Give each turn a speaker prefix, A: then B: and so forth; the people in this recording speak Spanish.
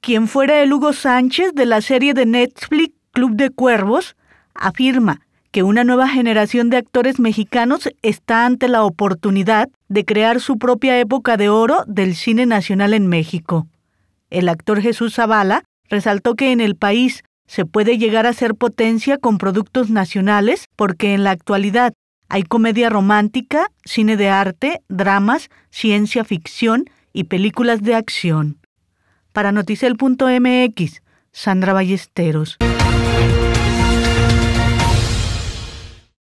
A: quien fuera el Hugo Sánchez de la serie de Netflix Club de Cuervos, afirma que una nueva generación de actores mexicanos está ante la oportunidad de crear su propia época de oro del cine nacional en México. El actor Jesús Zavala resaltó que en el país se puede llegar a ser potencia con productos nacionales porque en la actualidad hay comedia romántica, cine de arte, dramas, ciencia ficción y películas de acción. Para noticel.mx, Sandra Ballesteros.